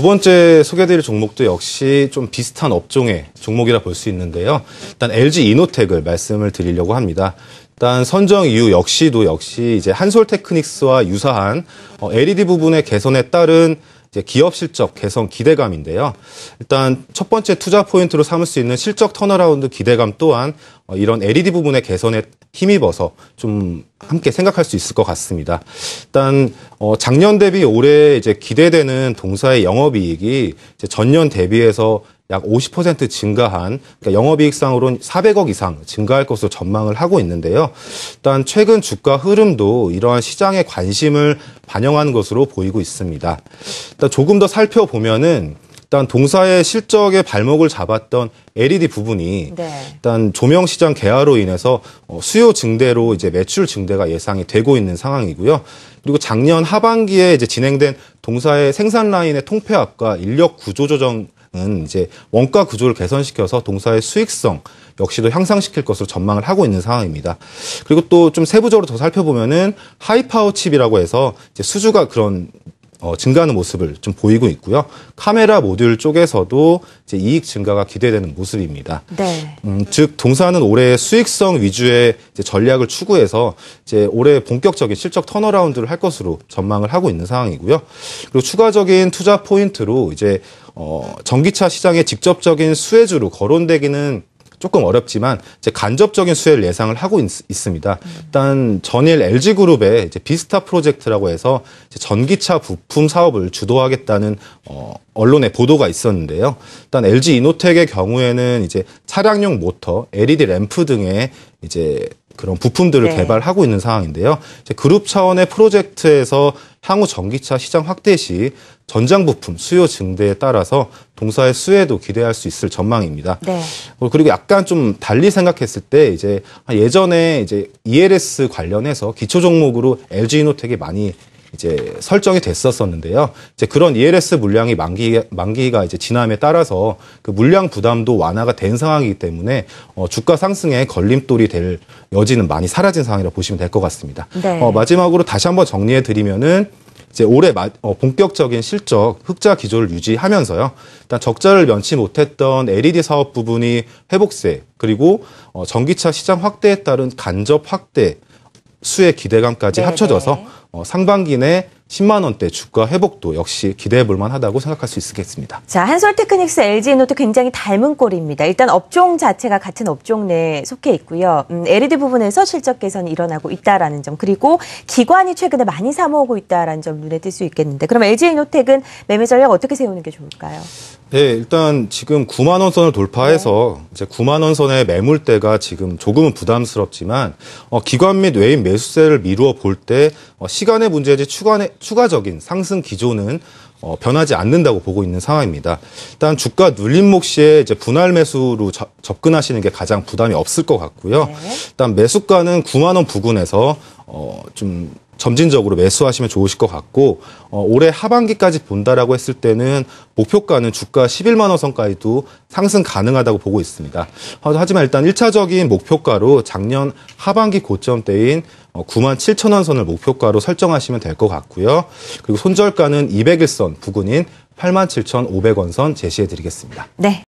두 번째 소개드릴 해 종목도 역시 좀 비슷한 업종의 종목이라 볼 수 있는데요. 일단 LG 이노텍을 말씀을 드리려고 합니다. 일단 선정 이유 역시도 역시 이제 한솔테크닉스와 유사한 어, LED 부분의 개선에 따른 이제 기업 실적 개선 기대감인데요. 일단 첫 번째 투자 포인트로 삼을 수 있는 실적 턴어라운드 기대감 또한 어, 이런 LED 부분의 개선에 힘입어서 좀 함께 생각할 수 있을 것 같습니다. 일단 어 작년 대비 올해 이제 기대되는 동사의 영업이익이 이제 전년 대비해서 약50% 증가한 그러니까 영업이익상으로는 400억 이상 증가할 것으로 전망을 하고 있는데요. 일단 최근 주가 흐름도 이러한 시장의 관심을 반영한 것으로 보이고 있습니다. 일단 조금 더 살펴보면은 일단 동사의 실적에 발목을 잡았던 LED 부분이 네. 일단 조명 시장 개화로 인해서 어, 수요 증대로 이제 매출 증대가 예상이 되고 있는 상황이고요. 그리고 작년 하반기에 이제 진행된 동사의 생산 라인의 통폐합과 인력 구조 조정 이제 원가 구조를 개선시켜서 동사의 수익성 역시도 향상시킬 것으로 전망을 하고 있는 상황입니다. 그리고 또 좀 세부적으로 더 살펴보면은 하이파워 칩이라고 해서 이제 수주가 그런 어, 증가하는 모습을 좀 보이고 있고요. 카메라 모듈 쪽에서도 이제 이익 증가가 기대되는 모습입니다. 네. 음, 즉 동사는 올해 수익성 위주의 전략을 추구해서 이제 올해 본격적인 실적 턴어라운드를 할 것으로 전망을 하고 있는 상황이고요. 그리고 추가적인 투자 포인트로 이제 어, 전기차 시장의 직접적인 수혜주로 거론되기는 조금 어렵지만 이제 간접적인 수혜를 예상을 하고 있, 습니다 일단 전일 LG 그룹의 이제 비스타 프로젝트라고 해서 전기차 부품 사업을 주도하겠다는 어, 언론의 보도가 있었는데요. 일단 LG 이노텍의 경우에는 이제 차량용 모터, LED 램프 등의 이제 그런 부품들을 네. 개발하고 있는 상황인데요. 이제 그룹 차원의 프로젝트에서 향후 전기차 시장 확대 시 전장 부품 수요 증대에 따라서 동사의 수혜도 기대할 수 있을 전망입니다. 네. 어, 그리고 약간 좀 달리 생각했을 때 이제 예전에 이제 ELS 관련해서 기초 종목으로 LG 이노텍이 많이 이제 설정이 됐었었는데요. 이제 그런 ELS 물량이 만기 만기가 이제 지남에 따라서 그 물량 부담도 완화가 된 상황이기 때문에 어, 주가 상승에 걸림돌이 될 여지는 많이 사라진 상황이라 고 보시면 될 것 같습니다. 네. 어, 마지막으로 다시 한번 정리해 드리면은 이제 올해 마, 어, 본격적인 실적 흑자 기조를 유지하면서요. 일단 적자를 면치 못했던 LED 사업 부분이 회복세 그리고 어, 전기차 시장 확대에 따른 간접 확대 수의 기대감까지 네네. 합쳐져서 어, 상반기 내 10만 원대 주가 회복도 역시 기대해 볼 만하다고 생각할 수 있겠습니다. 자, 한솔테크닉스 LG노트 굉장히 닮은 꼴입니다. 일단 업종 자체가 같은 업종 내에 속해 있고요. 음, LED 부분에서 실적 개선이 일어나고 있다라는 점, 그리고 기관이 최근에 많이 사모으고 있다라는 점 눈에 띌 수 있겠는데, 그럼 LG노텍은 매매 전략 어떻게 세우는 게 좋을까요? 네, 일단 지금 9만 원 선을 돌파해서 네. 이제 9만 원 선의 매물대가 지금 조금은 부담스럽지만 어, 기관 및 외인 매수세를 미루어 볼 때 어, 시간의 문제지 추가의, 추가적인 상승 기조는 어, 변하지 않는다고 보고 있는 상황입니다. 일단 주가 눌림 몫시에 이제 분할 매수로 저, 접근하시는 게 가장 부담이 없을 것 같고요. 네. 일단 매수가는 9만 원 부근에서 어, 좀 점진적으로 매수하시면 좋으실 것 같고 어, 올해 하반기까지 본다라고 했을 때는 목표가는 주가 11만 원 선까지도 상승 가능하다고 보고 있습니다. 어, 하지만 일단 1차적인 목표가로 작년 하반기 고점대인 9만 어, 7천 원 선을 목표가로 설정하시면 될 것 같고요. 그리고 손절가는 200일선 부근인 87,500원 선 제시해 드리겠습니다. 네.